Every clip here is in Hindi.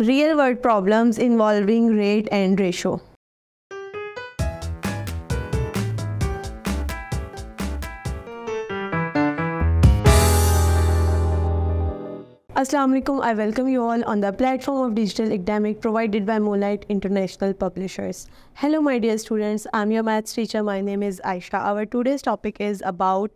real-world problems involving rate and ratio. Assalamualaikum. I welcome you all on the platform of digital academic provided by Moonlight International Publishers. Hello, my dear students. I'm your maths teacher. My name is Aisha. Our today's topic is about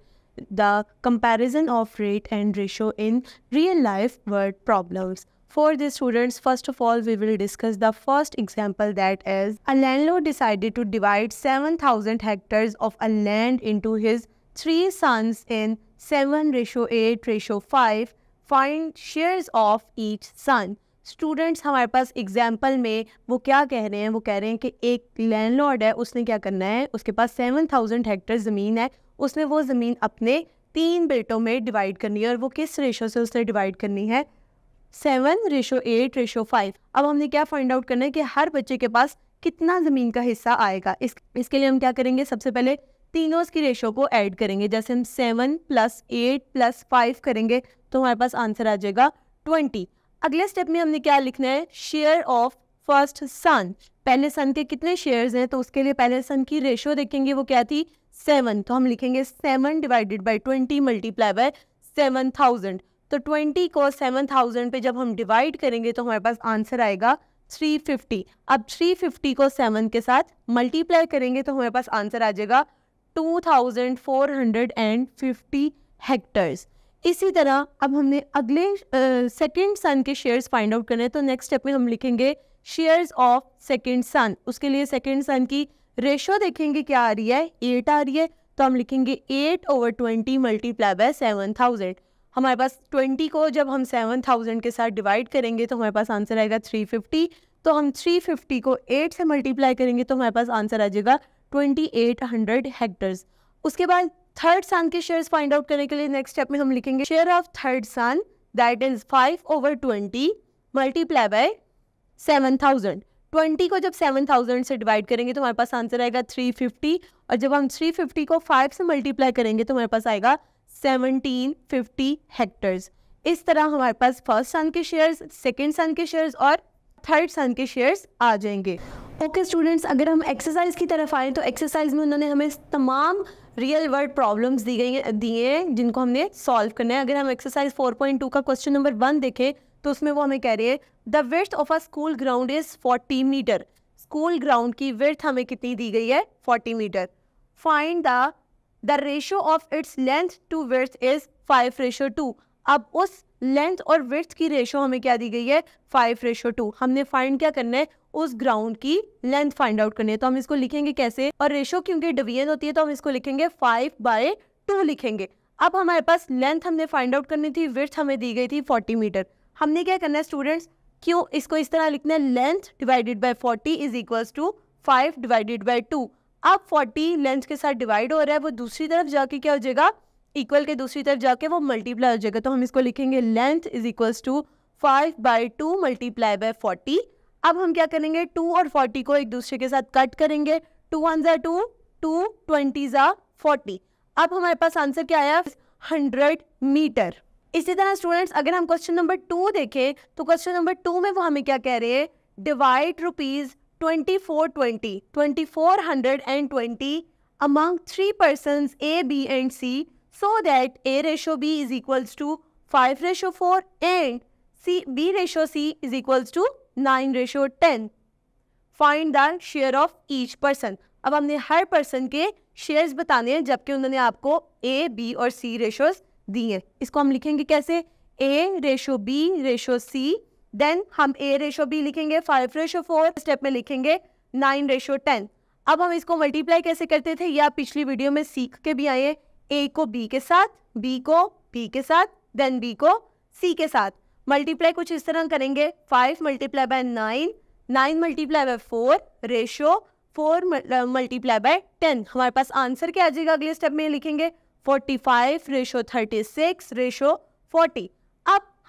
the comparison of rate and ratio in real life word problems. For the students, first of all, we will discuss the first example that is a landlord decided to divide 7,000 hectares of a land into his three sons in 7 ratio 8 ratio 5. Find shares of each son. Students हमारे पास एग्जाम्पल में वो क्या कह रहे हैं वो कह रहे हैं कि एक लैंडलॉर्ड है उसने क्या करना है उसके पास सेवन थाउजेंड हेक्टर ज़मीन है उसने वो ज़मीन अपने तीन बेटों में डिवाइड करनी है और वो किस रेशो से उसने डिवाइड करनी है seven ratio eight ratio five अब हमने क्या फाइंड आउट करना है कि हर बच्चे के पास कितना ज़मीन का हिस्सा आएगा इस इसके लिए हम क्या करेंगे सबसे पहले तीनों की रेशो को ऐड करेंगे जैसे हम seven plus eight plus five करेंगे तो हमारे पास आंसर आ जाएगा ट्वेंटी अगले स्टेप में हमने क्या लिखना है शेयर ऑफ फर्स्ट सन पहले सन के कितने शेयर्स हैं तो उसके लिए पहले सन की रेशो देखेंगे वो क्या थी सेवन तो हम लिखेंगे seven divided by twenty multiply by seven thousand तो ट्वेंटी को सेवन थाउजेंड पे जब हम डिवाइड करेंगे तो हमारे पास आंसर आएगा थ्री फिफ्टी अब थ्री फिफ्टी को सेवन के साथ मल्टीप्लाई करेंगे तो हमारे पास आंसर आ जाएगा two thousand four hundred and fifty hectares इसी तरह अब हमने अगले सेकेंड सन के शेयर्स फाइंड आउट करने हैं तो नेक्स्ट स्टेप में हम लिखेंगे शेयर्स ऑफ सेकेंड सन उसके लिए सेकेंड सन की रेशो देखेंगे क्या आ रही है एट आ रही है तो हम लिखेंगे eight over twenty multiply by seven thousand हमारे पास ट्वेंटी को जब हम सेवन थाउजेंड के साथ डिवाइड करेंगे तो हमारे पास आंसर आएगा थ्री फिफ्टी तो हम थ्री फिफ्टी को एट से मल्टीप्लाई करेंगे तो हमारे पास आंसर आ जाएगा ट्वेंटी एट हंड्रेड हेक्टर्स उसके बाद थर्ड सन के शेयर्स फाइंड आउट करने के लिए नेक्स्ट स्टेप में हम लिखेंगे share of third son that is five over twenty multiply by seven thousand twenty को जब सेवन थाउजेंड से डिवाइड करेंगे तो हमारे पास आंसर आएगा थ्री फिफ्टी और जब हम थ्री फिफ्टी को फाइव से मल्टीप्लाई करेंगे तो हमारे पास आएगा 1750 हेक्टर्स इस तरह हमारे पास फर्स्ट सन के शेयर्स सेकंड सन के शेयर्स और थर्ड सन के शेयर्स आ जाएंगे ओके okay, स्टूडेंट्स अगर हम एक्सरसाइज की तरफ आए तो एक्सरसाइज में उन्होंने हमें तमाम रियल वर्ड प्रॉब्लम्स दी गई दिए हैं जिनको हमने सॉल्व करना है अगर हम एक्सरसाइज 4.2 का क्वेश्चन नंबर वन देखें तो उसमें वो हमें कह रही है the width of a school ground is 40 metre school ground की विर्थ हमें कितनी दी गई है 40 metre find the the ratio of its length to width is five ratio two अब उस लेंथ और विर्थ की रेशो हमें क्या दी गई है फाइव रेशो टू हमने फाइंड क्या करना है उस ग्राउंड की लेंथ फाइंड आउट करनी है तो हम इसको लिखेंगे कैसे और रेशो क्योंकि डिवीजन होती है तो हम इसको लिखेंगे फाइव बाय टू लिखेंगे अब हमारे पास लेंथ हमने फाइंड आउट करनी थी विर्थ हमें दी गई थी फोर्टी मीटर हमने क्या करना है स्टूडेंट्स क्यों इसको इस तरह लिखना है length divided by forty is equals to five divided by two अब 40 लेंथ के साथ डिवाइड हो रहा है वो दूसरी तरफ जाके क्या हो जाएगा इक्वल के दूसरी तरफ जाके वो मल्टीप्लाई हो जाएगा तो हम इसको लिखेंगे length is equals to five by two multiply by forty अब हम क्या करेंगे टू और फोर्टी को एक दूसरे के साथ कट करेंगे टू वन ज़ा टू टू ट्वेंटी ज़ा फोर्टी अब हमारे पास आंसर क्या आया हंड्रेड मीटर इसी तरह स्टूडेंट्स अगर हम क्वेश्चन नंबर टू देखें तो क्वेश्चन नंबर टू में वो हमें क्या कह रहे हैं divide rupees 2420, 2420 among three persons A, B and C so that A ratio B is equals to 5 ratio 4 and C, B ratio C is equals to 9 ratio 10. Find the share of each person. अब हमने हर पर्सन के शेयर्स बताने हैं जबकि उन्होंने आपको A, B और C रेशोज दी हैं इसको हम लिखेंगे कैसे A ratio B ratio C then हम ए रेशो बी लिखेंगे फाइव रेशो फोर स्टेप में लिखेंगे नाइन रेशो टेन अब हम इसको मल्टीप्लाई कैसे करते थे या पिछली वीडियो में सीख के भी आए ए को बी के साथ बी को बी के साथ देन बी को सी के साथ मल्टीप्लाई कुछ इस तरह करेंगे five multiply by nine nine multiply by four ratio four multiply by ten हमारे पास आंसर क्या आ जाएगा अगले स्टेप में लिखेंगे forty five ratio thirty six ratio forty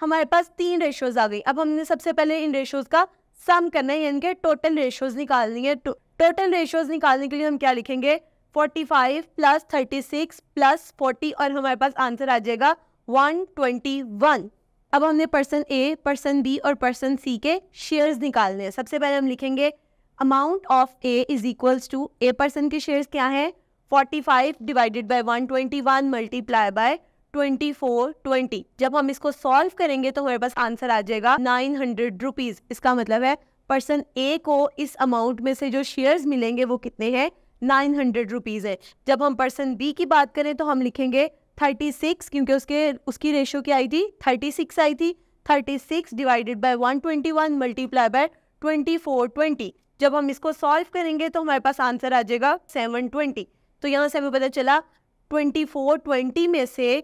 हमारे पास तीन रेशोज आ गई अब हमने सबसे पहले इन रेशोज का सम करना है यानी कि टोटल रेशोज निकालनी है टोटल रेशोज निकालने के लिए हम क्या लिखेंगे 45 प्लस 36 प्लस 40 और हमारे पास आंसर आ जाएगा 121 अब हमने पर्सन ए पर्सन बी और पर्सन सी के शेयर्स निकालने हैं सबसे पहले हम लिखेंगे amount of A is equals to A person के शेयर्स क्या हैं 45 divided by 121 multiply by twenty four twenty जब हम इसको सॉल्व करेंगे तो हमारे पास आंसर आ जाएगा नाइन हंड्रेड रुपीज इसका मतलब है पर्सन ए को इस अमाउंट में से जो शेयर्स मिलेंगे वो कितने हैं नाइन हंड्रेड रुपीज़ है जब हम पर्सन बी की बात करें तो हम लिखेंगे थर्टी सिक्स क्योंकि उसके उसकी रेशियो क्या आई थी थर्टी सिक्स आई थी thirty six divided by one twenty one multiply by twenty four twenty जब हम इसको सॉल्व करेंगे तो हमारे पास आंसर आ जाएगा सेवन ट्वेंटी तो यहाँ से हमें पता चला ट्वेंटी फोर ट्वेंटी में से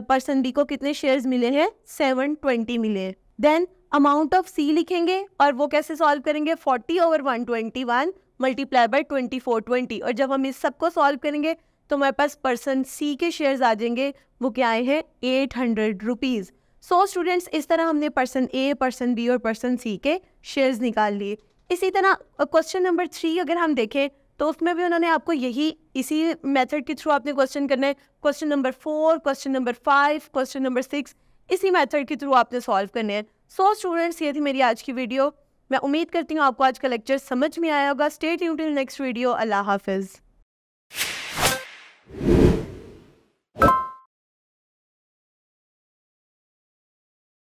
पर्सन बी को कितने शेयर्स मिले हैं सेवन ट्वेंटी मिले देन अमाउंट ऑफ सी लिखेंगे और वो कैसे सॉल्व करेंगे forty over one twenty one multiply by twenty four twenty और जब हम इस सबको सॉल्व करेंगे तो हमारे पास पर्सन सी के शेयर्स आ जाएंगे वो क्या आए हैं eight hundred rupees so students इस तरह हमने पर्सन ए पर्सन बी और पर्सन सी के शेयर्स निकाल लिए इसी तरह क्वेश्चन नंबर थ्री अगर हम देखें तो उसमें भी उन्होंने आपको यही इसी मेथड के थ्रू आपने क्वेश्चन करना है question number four question number five question number six इसी मेथड के थ्रू आपने सॉल्व करने हैं सो स्टूडेंट्स ये थी मेरी आज की वीडियो मैं उम्मीद करती हूँ आपको आज का लेक्चर समझ में आया होगा स्टेट यून टिल नेक्स्ट वीडियो अल्लाह हाफिज़